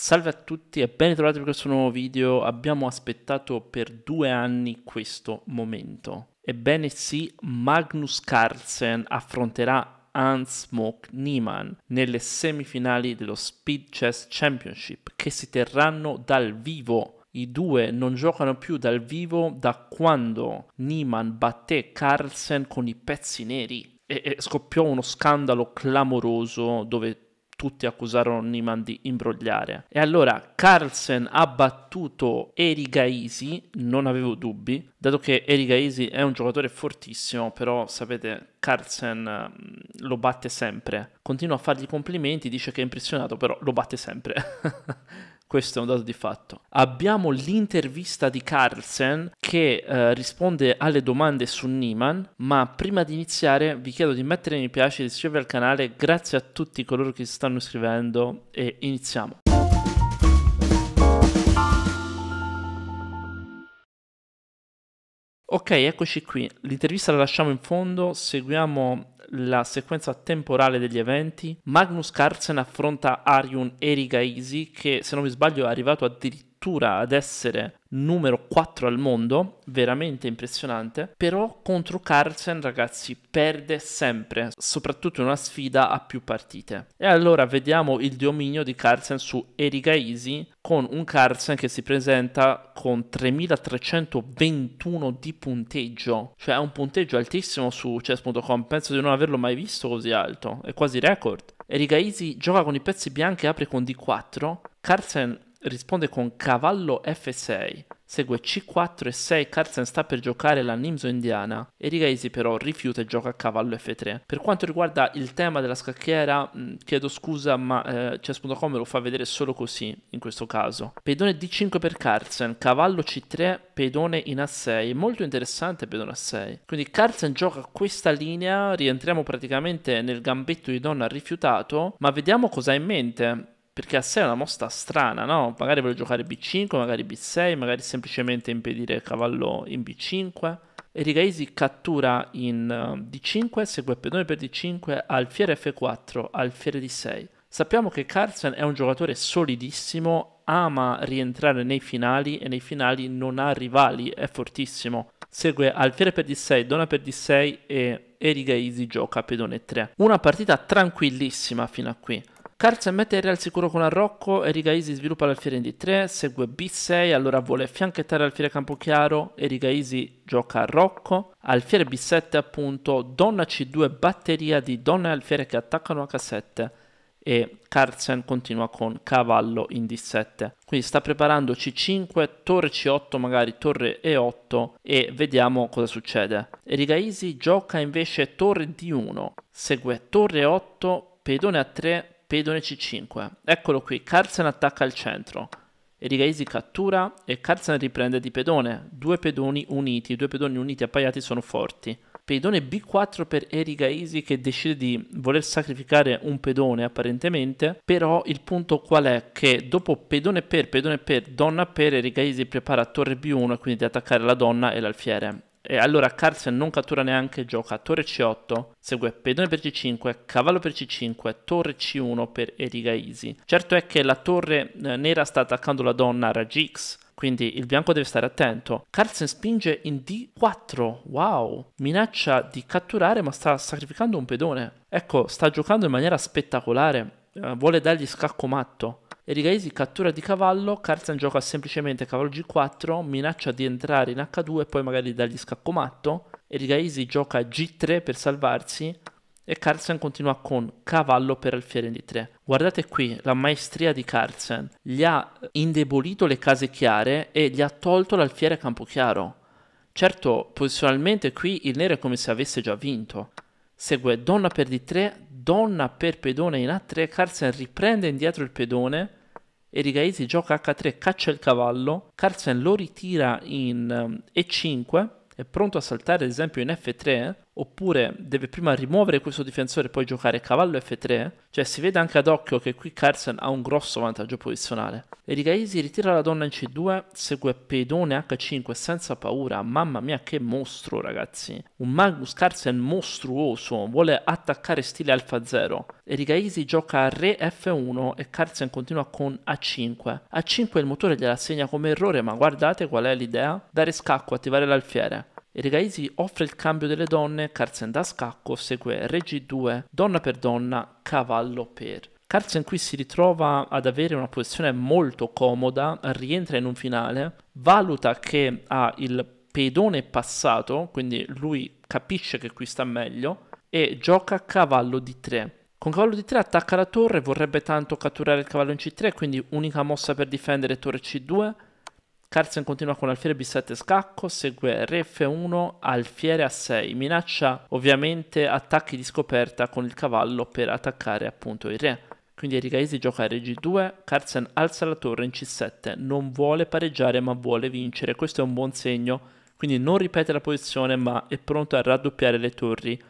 Salve a tutti e ben ritrovati per questo nuovo video. Abbiamo aspettato per due anni questo momento. Ebbene sì, Magnus Carlsen affronterà Hans Mock Niemann nelle semifinali dello Speed Chess Championship che si terranno dal vivo i due non giocano più dal vivo da quando Niemann batté Carlsen con i pezzi neri e, scoppiò uno scandalo clamoroso dove tutti accusarono Niman di imbrogliare. E allora Carlsen ha battuto Erigaisi, non avevo dubbi, dato che Erigaisi è un giocatore fortissimo, però sapete Carlsen mm, lo batte sempre. Continua a fargli complimenti, dice che è impressionato, però lo batte sempre. Questo è un dato di fatto. Abbiamo l'intervista di Carlsen che eh, risponde alle domande su Niman, ma prima di iniziare vi chiedo di mettere mi piace, di iscrivervi al canale, grazie a tutti coloro che si stanno iscrivendo e iniziamo. Ok, eccoci qui. L'intervista la lasciamo in fondo, seguiamo la sequenza temporale degli eventi, Magnus Carlsen affronta Ariun Erigaisi che se non mi sbaglio è arrivato addirittura addirittura ad essere numero 4 al mondo, veramente impressionante, però contro Carlsen ragazzi perde sempre, soprattutto in una sfida a più partite. E allora vediamo il dominio di Carlsen su Erika Easy con un Carlsen che si presenta con 3321 di punteggio, cioè è un punteggio altissimo su chess.com, penso di non averlo mai visto così alto, è quasi record. Erika Easy gioca con i pezzi bianchi e apre con D4, Carlsen risponde con cavallo F6, segue C4 e 6, Carlsen sta per giocare la Nimzo indiana, Erigeisi però rifiuta e gioca a cavallo F3. Per quanto riguarda il tema della scacchiera, mh, mm, chiedo scusa ma eh, chess.com lo fa vedere solo così in questo caso. Pedone D5 per Carlsen, cavallo C3, pedone in A6, molto interessante pedone A6. Quindi Carlsen gioca questa linea, rientriamo praticamente nel gambetto di donna rifiutato, ma vediamo cosa ha in mente perché a 6 è una mossa strana, no? Magari voglio giocare B5, magari B6, magari semplicemente impedire il cavallo in B5. Erika Easy cattura in ehm, D5, segue pedone per D5, alfiere F4, alfiere D6. Sappiamo che Carlsen è un giocatore solidissimo, ama rientrare nei finali e nei finali non ha rivali, è fortissimo. Segue alfiere per D6, dona per D6 e Erika Easy gioca pedone 3. Una partita tranquillissima fino a qui. Carl mette il re al sicuro con Arrocco, Erika Isi sviluppa l'alfiere in D3, segue B6, allora vuole fianchettare alfiere Campochiaro, Erika Isi gioca Arrocco, alfiere B7 appunto, donna C2, batteria di donna e alfiere che attaccano H7 e Carlsen continua con cavallo in D7. Quindi sta preparando C5, torre C8, magari torre E8 e vediamo cosa succede. Erigaisi gioca invece torre D1, segue torre 8, pedone A3, pedone c5. Eccolo qui, Carlsen attacca al centro. Erigaisi cattura e Carlsen riprende di pedone. Due pedoni uniti, due pedoni uniti appaiati sono forti. Pedone B4 per Erigaisi che decide di voler sacrificare un pedone apparentemente, però il punto qual è? Che dopo pedone per, pedone per, donna per, Erigaisi prepara torre B1 e quindi di attaccare la donna e l'alfiere. E allora Carlsen non cattura neanche, gioca a torre C8, segue pedone per C5, cavallo per C5, torre C1 per Eriga Easy. Certo è che la torre eh, nera sta attaccando la donna Ragix, quindi il bianco deve stare attento. Carlsen spinge in D4, wow, minaccia di catturare ma sta sacrificando un pedone. Ecco, sta giocando in maniera spettacolare, eh, vuole dargli scacco matto. E riga cattura di cavallo, Carlsen gioca semplicemente cavallo g4, minaccia di entrare in h2 e poi magari dargli scacco matto. E riga gioca g3 per salvarsi e Carlsen continua con cavallo per alfiere in d3. Guardate qui la maestria di Carlsen, gli ha indebolito le case chiare e gli ha tolto l'alfiere a campo chiaro. Certo, posizionalmente qui il nero è come se avesse già vinto. Segue donna per d3, donna per pedone in a3, Carlsen riprende indietro il pedone Erigaisi gioca H3, caccia il cavallo, Carlsen lo ritira in E5, ehm, è pronto a saltare ad esempio in F3, oppure deve prima rimuovere questo difensore e poi giocare cavallo F3, cioè si vede anche ad occhio che qui Carlsen ha un grosso vantaggio posizionale. Erigaisi ritira la donna in C2, segue pedone H5 senza paura, mamma mia che mostro ragazzi, un Magnus Carlsen mostruoso, vuole attaccare stile alfa 0. Erigaisi gioca a re F1 e Carlsen continua con A5. A5 il motore gliela segna come errore ma guardate qual è l'idea, dare scacco, attivare l'alfiere. Erigaisi offre il cambio delle donne, Carzen da scacco segue re 2 donna per donna, cavallo per. Carlsen qui si ritrova ad avere una posizione molto comoda, rientra in un finale, valuta che ha il pedone passato, quindi lui capisce che qui sta meglio, e gioca cavallo di 3. Con cavallo di 3 attacca la torre, vorrebbe tanto catturare il cavallo in c3, quindi unica mossa per difendere torre c2, Carlsen continua con alfiere b7 scacco, segue re f1, alfiere a6, minaccia ovviamente attacchi di scoperta con il cavallo per attaccare appunto il re. Quindi Erigaisi gioca rg2, Carlsen alza la torre in c7, non vuole pareggiare ma vuole vincere, questo è un buon segno, quindi non ripete la posizione ma è pronto a raddoppiare le torri.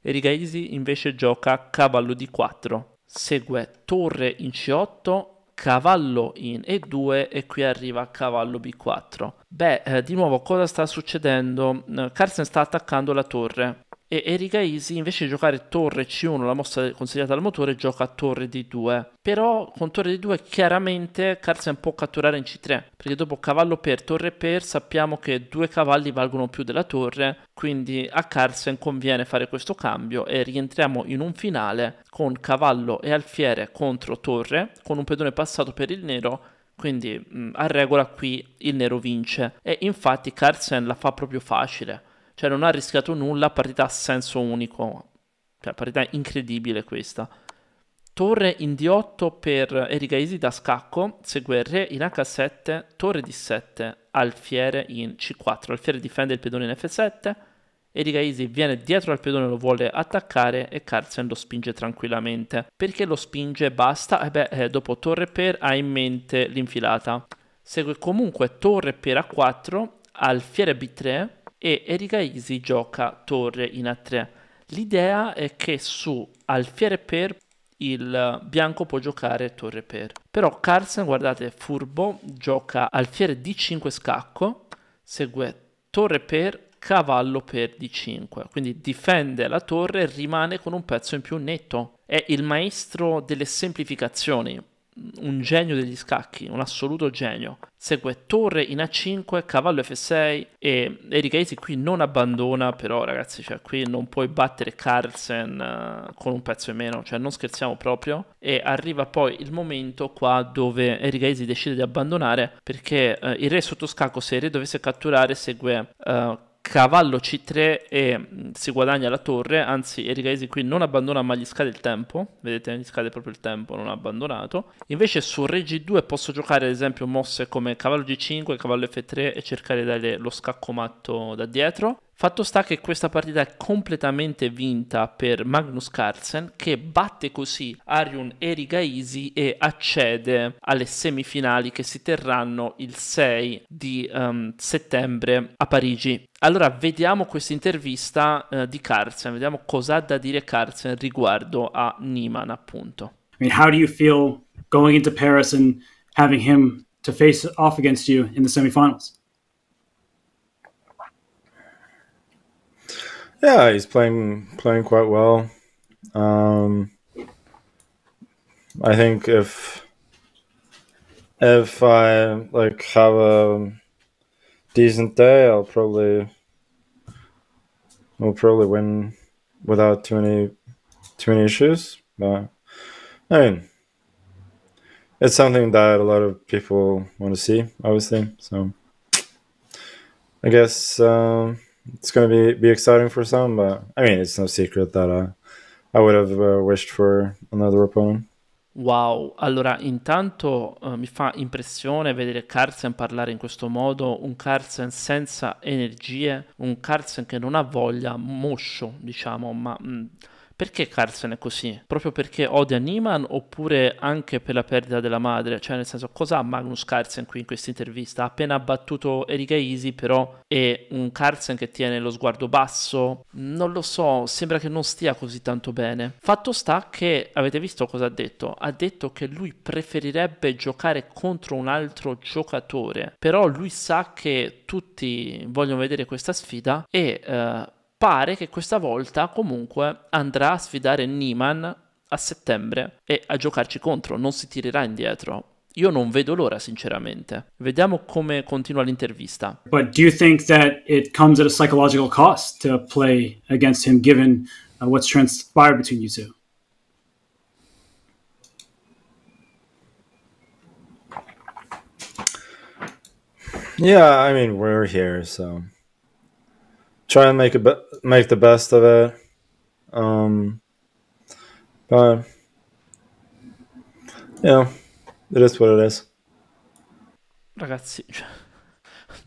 Erigaisi invece gioca cavallo d4, segue torre in c8, cavallo in E2 e qui arriva cavallo B4. Beh, eh, di nuovo cosa sta succedendo? Eh, Carlsen sta attaccando la torre e Erika Easy invece di giocare torre C1, la mossa consigliata al motore, gioca torre D2. Però con torre D2 chiaramente Carlsen può catturare in C3, perché dopo cavallo per, torre per, sappiamo che due cavalli valgono più della torre, quindi a Carlsen conviene fare questo cambio e rientriamo in un finale con cavallo e alfiere contro torre, con un pedone passato per il nero quindi a regola qui il nero vince e infatti Carlsen la fa proprio facile cioè non ha rischiato nulla, partita a senso unico. Cioè partita incredibile questa. Torre in D8 per Erika da scacco, segue Re in H7, Torre D7, Alfiere in C4. Alfiere difende il pedone in F7, Erika viene dietro al pedone, lo vuole attaccare e Carlsen lo spinge tranquillamente. Perché lo spinge e basta? E eh beh, eh, dopo torre per ha in mente l'infilata. Segue comunque torre per A4, alfiere B3, e Erika Isi gioca torre in A3. L'idea è che su alfiere per il bianco può giocare torre per. Però Carlsen, guardate, è furbo, gioca alfiere D5 scacco, segue torre per, cavallo per D5. Quindi difende la torre e rimane con un pezzo in più netto. È il maestro delle semplificazioni, un genio degli scacchi, un assoluto genio. Segue Torre in A5, cavallo F6 e Eric Eisi qui non abbandona, però ragazzi, cioè qui non puoi battere Carlsen uh, con un pezzo in meno, cioè non scherziamo proprio. E arriva poi il momento qua dove Eric Eisi decide di abbandonare perché uh, il re sotto scacco se il re dovesse catturare segue uh, cavallo c3 e mm, si guadagna la torre, anzi Erika Isi qui non abbandona ma gli scade il tempo, vedete gli scade proprio il tempo, non ha abbandonato. Invece su re g2 posso giocare ad esempio mosse come cavallo g5, cavallo f3 e cercare di dare lo scacco matto da dietro. Fatto sta che questa partita è completamente vinta per Magnus Carlsen che batte così Ariun Erigaisi e accede alle semifinali che si terranno il 6 di um, settembre a Parigi. Allora vediamo questa intervista uh, di Carlsen, vediamo cosa ha da dire Carlsen riguardo a Niemann appunto. I mean, how do you feel going into Paris and having him to face off against you in the semifinals? Yeah, he's playing playing quite well. Um, I think if if I like have a decent day, I'll probably will probably win without too many too many issues. But I mean, it's something that a lot of people want to see, obviously. So I guess. Um, It's gonna be, be exciting for some, but I mean, it's no secret that uh, I would have uh, wished for another opponent. Wow, allora intanto uh, mi fa impressione vedere Carlsen parlare in questo modo, un Carlsen senza energie, un Carlsen che non ha voglia, moscio diciamo, ma mh, mm, perché Carson è così? Proprio perché odia Nieman oppure anche per la perdita della madre? Cioè, nel senso, cosa ha Magnus Carlsen qui in questa intervista? Ha appena battuto Erika Easy, però è un Carlsen che tiene lo sguardo basso. Non lo so, sembra che non stia così tanto bene. Fatto sta che, avete visto cosa ha detto? Ha detto che lui preferirebbe giocare contro un altro giocatore, però lui sa che tutti vogliono vedere questa sfida e... Uh, pare che questa volta comunque andrà a sfidare Niman a settembre e a giocarci contro, non si tirerà indietro. Io non vedo l'ora, sinceramente. Vediamo come continua l'intervista. But do you think that it comes at a psychological cost to play against him given uh, what's transpired between you two? Yeah, I mean, we're here, so try and make a be- make the best of it. Um, but yeah, it is what it is. Ragazzi,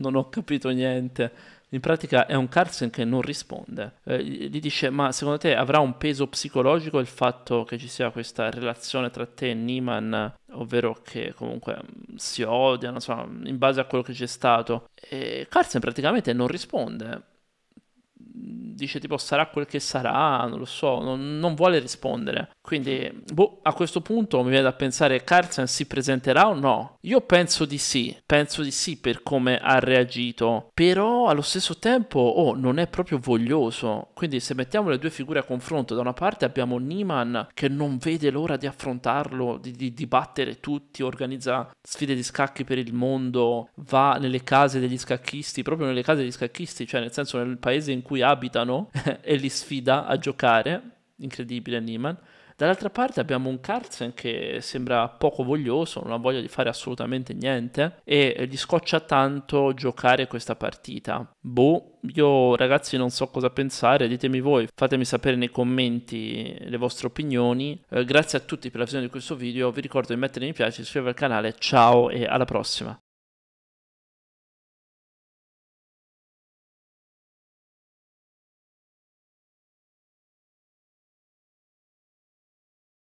non ho capito niente. In pratica è un Carlsen che non risponde. Eh, gli dice: Ma secondo te avrà un peso psicologico il fatto che ci sia questa relazione tra te e Neiman, ovvero che comunque mm, si odiano, so, in base a quello che c'è stato? E Carlsen praticamente non risponde dice tipo sarà quel che sarà, non lo so, non, non vuole rispondere. Quindi boh, a questo punto mi viene da pensare Carlsen si presenterà o no? Io penso di sì, penso di sì per come ha reagito, però allo stesso tempo oh, non è proprio voglioso. Quindi se mettiamo le due figure a confronto, da una parte abbiamo Niman che non vede l'ora di affrontarlo, di, di, di battere tutti, organizza sfide di scacchi per il mondo, va nelle case degli scacchisti, proprio nelle case degli scacchisti, cioè nel senso nel paese in cui abitano e li sfida a giocare. Incredibile Niman Dall'altra parte abbiamo un Carlsen che sembra poco voglioso, non ha voglia di fare assolutamente niente e eh, gli scoccia tanto giocare questa partita. Boh, io ragazzi non so cosa pensare, ditemi voi, fatemi sapere nei commenti le vostre opinioni. Eh, grazie a tutti per la visione di questo video, vi ricordo di mettere mi piace, iscrivervi al canale, ciao e alla prossima.